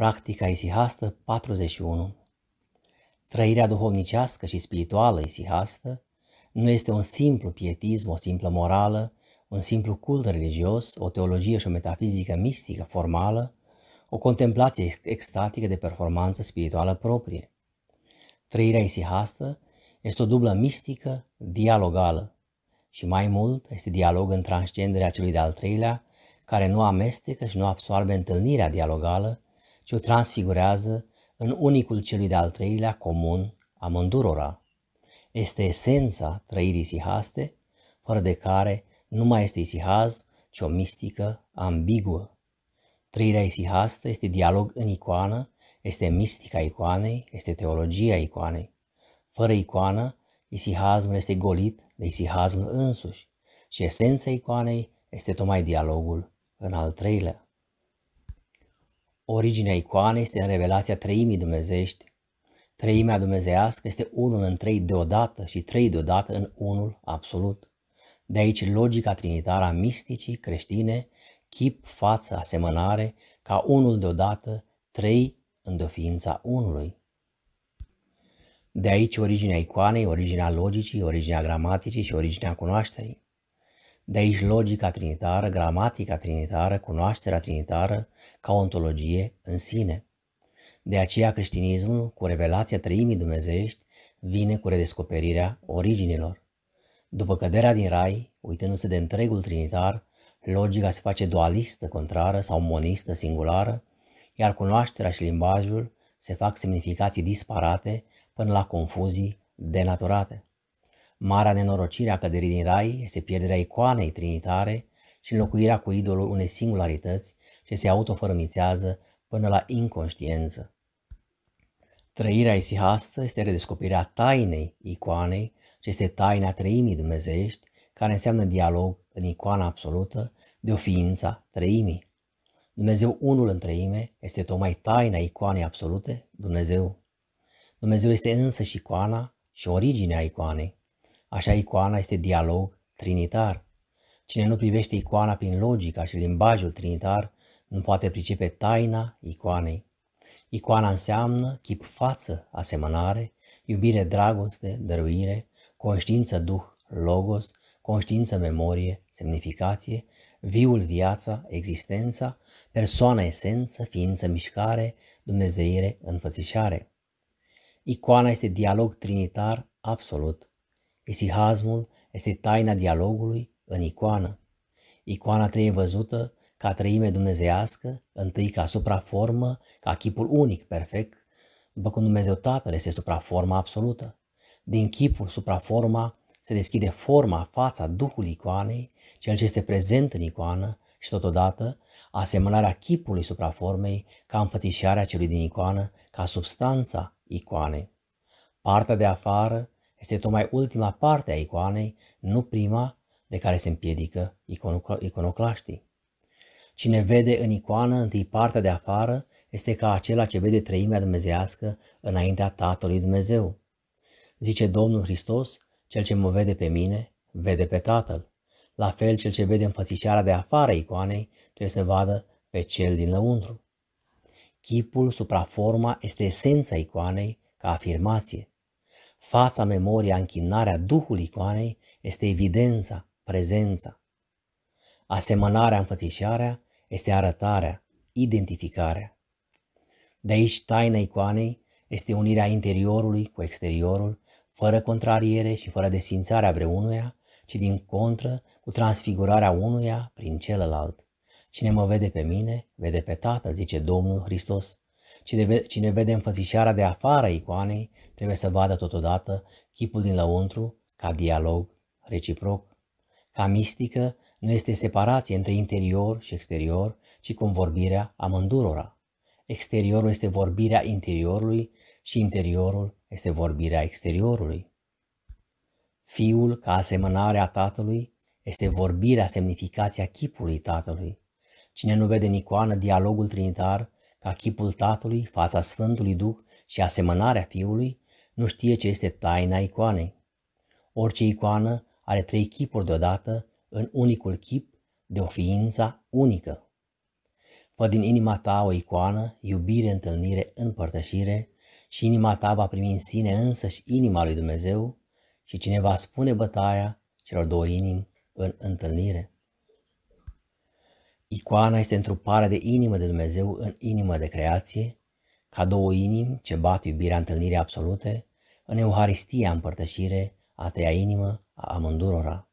Practica isihastă 41 Trăirea duhovnicească și spirituală isihastă nu este un simplu pietism, o simplă morală, un simplu cult religios, o teologie și o metafizică mistică formală, o contemplație extatică de performanță spirituală proprie. Trăirea isihastă este o dublă mistică, dialogală și mai mult este dialog în transcenderea celui de-al treilea, care nu amestecă și nu absorbe întâlnirea dialogală, ci o transfigurează în unicul celui de-al treilea comun amândurora. Este esența trăirii sihaste, fără de care nu mai este isihaz, ci o mistică ambiguă. Trăirea isihastă este dialog în icoană, este mistica icoanei, este teologia icoanei. Fără icoană, isihazmul este golit de isihazmul însuși și esența icoanei este tocmai dialogul în al treilea. Originea icoanei este în revelația treimii dumnezești. Treimea dumnezeiască este unul în trei deodată și trei deodată în unul absolut. De aici logica trinitară a misticii creștine, chip, față, asemănare, ca unul deodată, trei în de ființa unului. De aici originea icoanei, originea logicii, originea gramaticii și originea cunoașterii. De aici logica trinitară, gramatica trinitară, cunoașterea trinitară ca ontologie în sine. De aceea creștinismul, cu revelația trăimii dumnezeiești, vine cu redescoperirea originilor. După căderea din rai, uitându-se de întregul trinitar, logica se face dualistă, contrară sau monistă, singulară, iar cunoașterea și limbajul se fac semnificații disparate până la confuzii denaturate. Marea nenorocire a căderii din rai este pierderea icoanei trinitare și înlocuirea cu idolul unei singularități ce se autofărămițează până la inconștiență. Trăirea isihastă este redescoperirea tainei icoanei ce este taina trăimii dumnezești, care înseamnă dialog în icoana absolută de o ființă trăimii. Dumnezeu unul în trăime este tocmai taina icoanei absolute, Dumnezeu. Dumnezeu este însă și icoana și originea icoanei. Așa icoana este dialog trinitar. Cine nu privește icoana prin logica și limbajul trinitar, nu poate pricepe taina icoanei. Icoana înseamnă chip față, asemănare, iubire, dragoste, dăruire, conștiință, duh, logos, conștiință, memorie, semnificație, viul, viața, existența, persoană, esență, ființă, mișcare, dumnezeire, înfățișare. Icoana este dialog trinitar absolut Isihazmul este taina dialogului în icoană. Icoana trebuie văzută ca trăime dumnezeiască, întâi ca supraformă, ca chipul unic, perfect, după cum Dumnezeu Tatăl este supraforma absolută. Din chipul, supraforma, se deschide forma, fața, duhul icoanei, cel ce este prezent în icoană și totodată asemănarea chipului supraformei ca înfățișarea celui din icoană, ca substanța icoanei. Partea de afară este tocmai ultima parte a icoanei, nu prima, de care se împiedică iconoclaștii. Cine vede în icoană întâi partea de afară este ca acela ce vede treimea dumnezească înaintea Tatălui Dumnezeu. Zice Domnul Hristos, cel ce mă vede pe mine, vede pe Tatăl. La fel, cel ce vede înfățișarea de afară icoanei trebuie să vadă pe cel din lăuntru. Chipul, supraforma, este esența icoanei ca afirmație. Fața, memoria, închinarea, duhului icoanei este evidența, prezența. Asemănarea, înfățișarea este arătarea, identificarea. De aici taina icoanei este unirea interiorului cu exteriorul, fără contrariere și fără desfințarea vreunuia, ci din contră cu transfigurarea unuia prin celălalt. Cine mă vede pe mine, vede pe Tatăl, zice Domnul Hristos. Cine vede înfățișarea de a icoanei trebuie să vadă totodată chipul din lăuntru ca dialog reciproc. Ca mistică nu este separație între interior și exterior, ci convorbirea amândurora. Exteriorul este vorbirea interiorului și interiorul este vorbirea exteriorului. Fiul, ca asemănare a tatălui, este vorbirea semnificația chipului tatălui. Cine nu vede în icoană dialogul trinitar, ca chipul Tatălui, fața Sfântului Duh și asemănarea Fiului, nu știe ce este taina icoanei. Orice icoană are trei chipuri deodată în unicul chip de o ființă unică. Fă din inima ta o icoană, iubire, întâlnire, împărtășire și inima ta va primi în sine și inima lui Dumnezeu și cineva spune bătaia celor două inimi în întâlnire. Icoana este întruparea de inimă de Dumnezeu în inimă de creație, ca două inimi ce bat iubirea întâlnirii absolute, în Euharistia împărtășire a treia inimă a amândurora.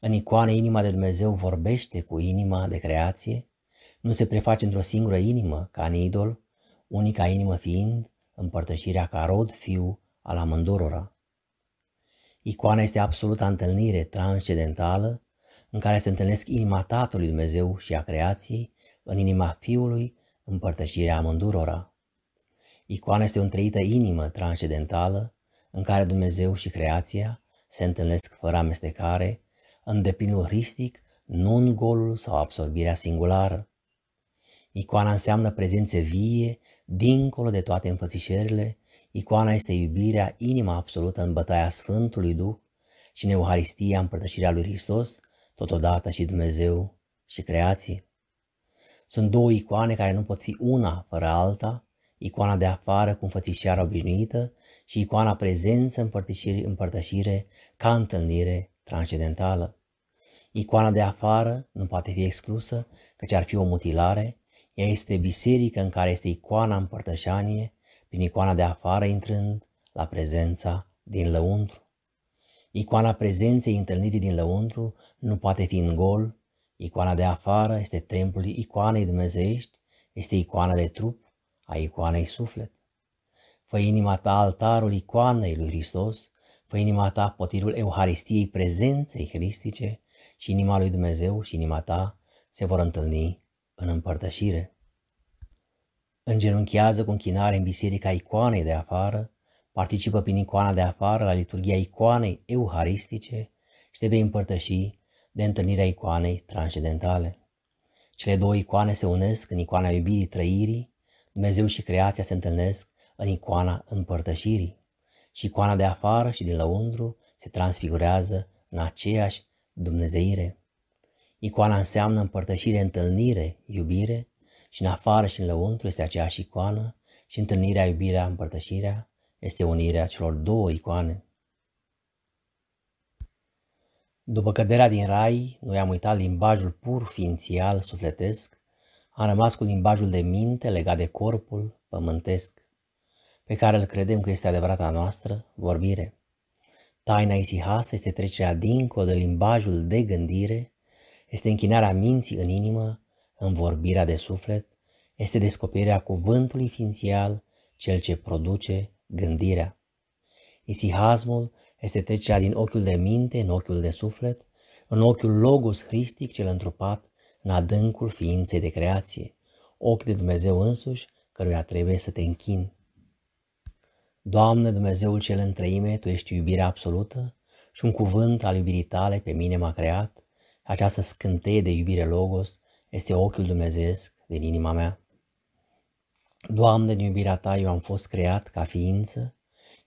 În icoană inima de Dumnezeu vorbește cu inima de creație, nu se preface într-o singură inimă ca în idol, unica inimă fiind împărtășirea ca rod fiu al amândurora. Icoana este absoluta întâlnire transcendentală în care se întâlnesc inima Tatălui Dumnezeu și a creației, în inima Fiului, împărtășirea amândurora. Icoana este o întreită inimă transcendentală, în care Dumnezeu și creația se întâlnesc fără amestecare, în deplinul hristic, nu în golul sau absorbirea singulară. Icoana înseamnă prezențe vie, dincolo de toate înfățișerile, icoana este iubirea, inima absolută în bătaia Sfântului Duh și în Euharistia, împărtășirea lui Hristos, totodată și Dumnezeu și creație. Sunt două icoane care nu pot fi una fără alta, icoana de afară cu înfățișarea obișnuită și icoana prezență împărtășire, împărtășire ca întâlnire transcendentală. Icoana de afară nu poate fi exclusă, căci ar fi o mutilare, ea este biserică în care este icoana împărtășanie, prin icoana de afară intrând la prezența din lăuntru. Icoana prezenței întâlnirii din lăuntru nu poate fi în gol, icoana de afară este templul icoanei dumnezeiești, este icoana de trup a icoanei suflet. Fă inima ta altarul icoanei lui Hristos, fă inima ta potirul Euharistiei prezenței hristice și inima lui Dumnezeu și inima ta se vor întâlni în împărtășire. Îngenunchează cu închinare în biserica icoanei de afară, Participă prin icoana de afară la liturgia icoanei euharistice și te vei împărtăși de întâlnirea icoanei transcendentale. Cele două icoane se unesc în icoana iubirii trăirii, Dumnezeu și creația se întâlnesc în icoana împărtășirii și icoana de afară și din lăuntru se transfigurează în aceeași dumnezeire. Icoana înseamnă împărtășire, întâlnire, iubire și în afară și în lăuntru este aceeași icoană și întâlnirea, iubirea, împărtășirea este unirea celor două icoane. După căderea din rai, noi am uitat limbajul pur ființial sufletesc, am rămas cu limbajul de minte legat de corpul pământesc, pe care îl credem că este adevărata noastră vorbire. Taina isihasă este trecerea dincolo de limbajul de gândire, este închinarea minții în inimă, în vorbirea de suflet, este descoperirea cuvântului ființial, cel ce produce gândirea. Isihasmul este trecerea din ochiul de minte în ochiul de suflet, în ochiul Logos Hristic cel întrupat, în adâncul ființei de creație, ochi de Dumnezeu însuși, căruia trebuie să te închin. Doamne Dumnezeul cel întreime, Tu ești iubirea absolută și un cuvânt al iubirii tale pe mine m-a creat. Această scânteie de iubire Logos este ochiul dumnezeesc din inima mea. Doamne, din iubirea Ta eu am fost creat ca ființă,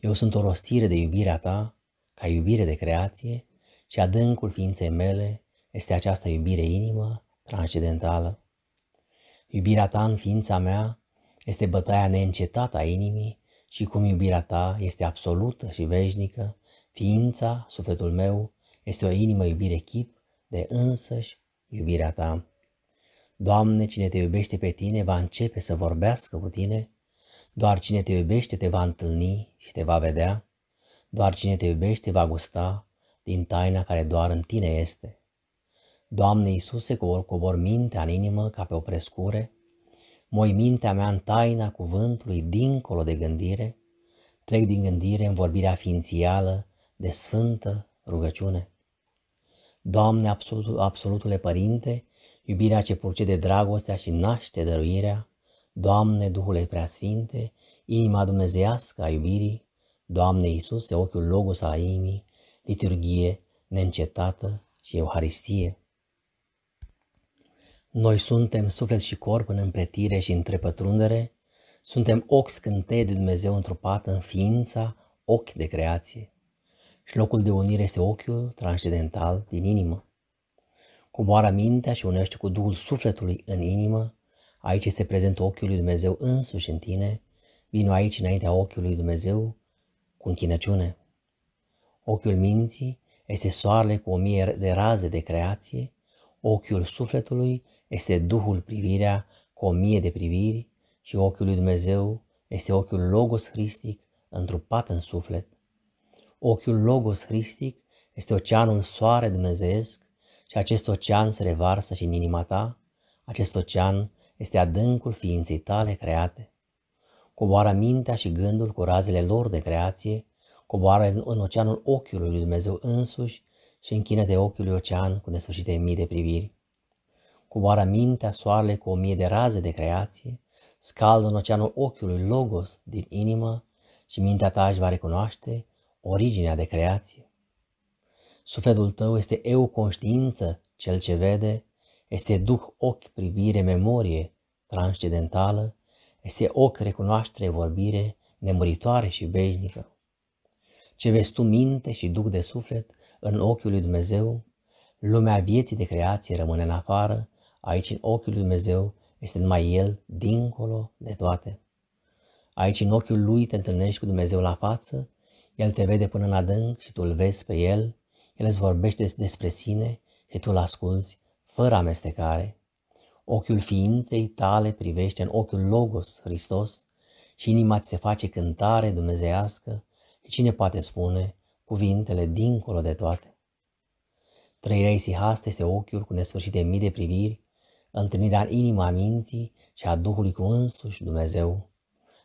eu sunt o rostire de iubirea Ta, ca iubire de creație, și adâncul ființei mele este această iubire inimă, transcendentală. Iubirea Ta în ființa mea este bătaia neîncetată a inimii și cum iubirea Ta este absolută și veșnică, ființa, sufletul meu, este o inimă iubire chip de însăși iubirea Ta. Doamne, cine te iubește pe tine va începe să vorbească cu tine, doar cine te iubește te va întâlni și te va vedea, doar cine te iubește va gusta din taina care doar în tine este. Doamne Iisuse, cobor mintea în inimă ca pe o prescure, moi mintea mea în taina cuvântului dincolo de gândire, trec din gândire în vorbirea ființială de sfântă rugăciune. Doamne absolutule Părinte, iubirea ce purcede dragostea și naște dăruirea, Doamne, Duhule Preasfinte, inima dumnezeiască a iubirii, Doamne Iisuse, ochiul logos al inimii, liturghie neîncetată și Euharistie. Noi suntem suflet și corp în împletire și întrepătrundere, suntem ochi scânteie de Dumnezeu întrupat în ființa, ochi de creație. Și locul de unire este ochiul transcendental din inimă coboară mintea și unește cu Duhul sufletului în inimă, aici este prezent ochiul lui Dumnezeu însuși în tine, vino aici înaintea ochiului lui Dumnezeu cu închinăciune. Ochiul minții este soarele cu o mie de raze de creație, ochiul sufletului este Duhul privirea cu o mie de priviri și ochiul lui Dumnezeu este ochiul Logos Hristic întrupat în suflet. Ochiul Logos Hristic este oceanul soare dumnezeesc și acest ocean se revarsă și în inima ta, acest ocean este adâncul ființei tale create. Coboară mintea și gândul cu razele lor de creație, coboară în oceanul ochiului lui Dumnezeu însuși și închină de ochiul lui ocean cu nesfârșite mii de priviri. Coboară mintea soarele cu o mie de raze de creație, scaldă în oceanul ochiului logos din inimă și mintea ta își va recunoaște originea de creație. Sufletul tău este eu conștiință, cel ce vede, este duh ochi privire memorie transcendentală, este ochi recunoaștere vorbire nemuritoare și veșnică. Ce vezi tu minte și duc de suflet în ochiul lui Dumnezeu, lumea vieții de creație rămâne în afară, aici în ochiul lui Dumnezeu este numai El dincolo de toate. Aici în ochiul Lui te întâlnești cu Dumnezeu la față, El te vede până în adânc și tu îl vezi pe El, el îți vorbește despre sine și tu îl asculți fără amestecare. Ochiul ființei tale privește în ochiul Logos, Hristos, și inima ți se face cântare dumnezeiască și cine poate spune cuvintele dincolo de toate. Trăirea Isihast este ochiul cu nesfârșite mii de priviri, întâlnirea în inima minții și a Duhului cu însuși Dumnezeu,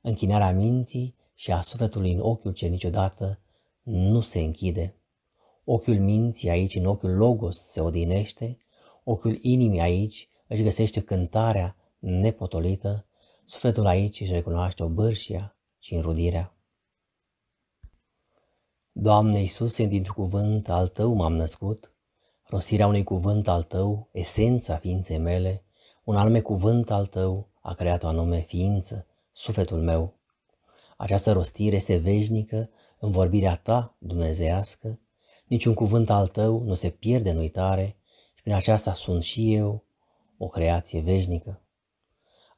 închinarea minții și a sufletului în ochiul ce niciodată nu se închide. Ochiul minții aici, în ochiul logos, se odinește, ochiul inimii aici își găsește cântarea nepotolită, sufletul aici își recunoaște obârșia și înrudirea. Doamne Iisuse, dintr-un cuvânt al Tău m-am născut, rosirea unui cuvânt al Tău, esența ființei mele, un anume cuvânt al Tău a creat o anume ființă, sufletul meu. Această rostire este veșnică în vorbirea Ta, dumnezească, Niciun cuvânt al tău nu se pierde în uitare și prin aceasta sunt și eu o creație veșnică.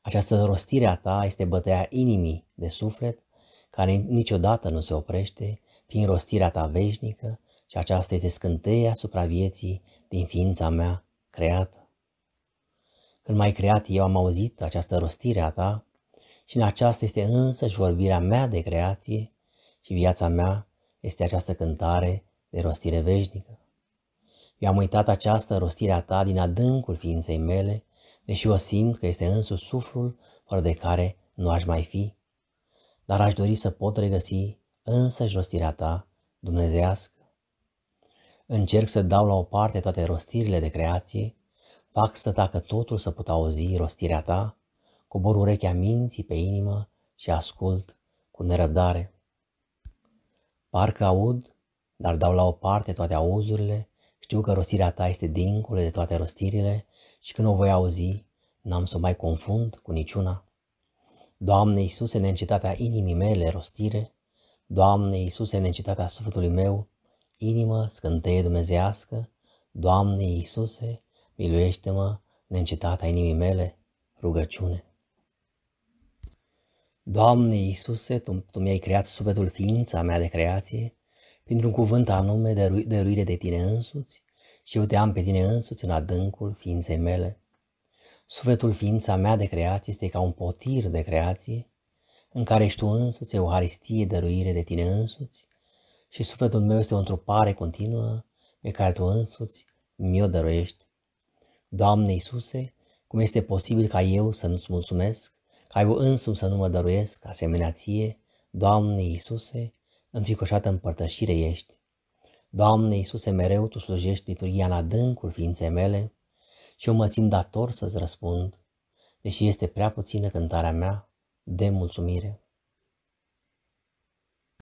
Această rostire a ta este bătăia inimii de suflet care niciodată nu se oprește prin rostirea ta veșnică și aceasta este scânteia asupra vieții din ființa mea creată. Când mai creat eu am auzit această rostire a ta și în aceasta este însăși vorbirea mea de creație și viața mea este această cântare de rostire veșnică. Eu am uitat această rostire a ta din adâncul ființei mele, deși o simt că este însuși suflul fără de care nu aș mai fi. Dar aș dori să pot regăsi însăși rostirea ta dumnezească. Încerc să dau la o parte toate rostirile de creație, fac să tacă totul să pot auzi rostirea ta, cobor urechea minții pe inimă și ascult cu nerăbdare. Parcă aud dar dau la o parte toate auzurile, știu că rostirea ta este dincolo de toate rostirile și când o voi auzi, n-am să o mai confund cu niciuna. Doamne Iisuse, neîncetatea inimii mele rostire, Doamne Iisuse, neîncetatea sufletului meu, inimă scânteie dumnezească, Doamne Iisuse, miluiește-mă, neîncetatea inimii mele, rugăciune. Doamne Iisuse, tu, tu mi-ai creat sufletul ființa mea de creație, printr-un cuvânt anume de dăruire de tine însuți și eu te am pe tine însuți în adâncul ființei mele. Sufletul ființa mea de creație este ca un potir de creație în care ești tu însuți, Euharistie, dăruire de tine însuți și sufletul meu este o întrupare continuă pe care tu însuți mi-o dăruiești. Doamne Iisuse, cum este posibil ca eu să nu-ți mulțumesc, ca eu însumi să nu mă dăruiesc asemenea ție, Doamne Iisuse, înfricoșată împărtășire ești. Doamne Iisuse, mereu Tu slujești liturgia în adâncul ființei mele și eu mă simt dator să-ți răspund, deși este prea puțină cântarea mea de mulțumire.